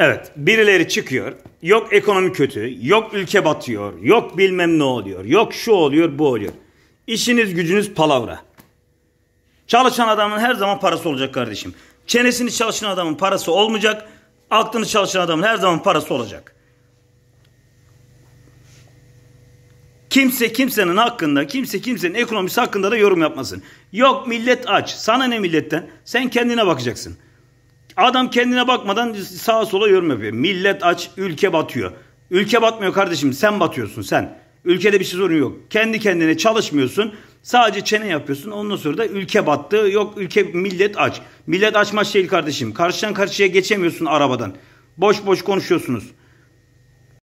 Evet birileri çıkıyor. Yok ekonomi kötü, yok ülke batıyor, yok bilmem ne oluyor, yok şu oluyor bu oluyor. İşiniz gücünüz palavra. Çalışan adamın her zaman parası olacak kardeşim. Çenesini çalışan adamın parası olmayacak. Aklını çalışan adamın her zaman parası olacak. Kimse kimsenin hakkında, kimse kimsenin ekonomisi hakkında da yorum yapmasın. Yok millet aç. Sana ne milletten? Sen kendine bakacaksın. Adam kendine bakmadan sağa sola yorum yapıyor. Millet aç, ülke batıyor. Ülke batmıyor kardeşim sen batıyorsun sen. Ülkede bir şey sorun yok. Kendi kendine çalışmıyorsun. Sadece çene yapıyorsun. Ondan sonra da ülke battı. Yok ülke millet aç. Millet açmaz değil şey kardeşim. Karşıdan karşıya geçemiyorsun arabadan. Boş boş konuşuyorsunuz.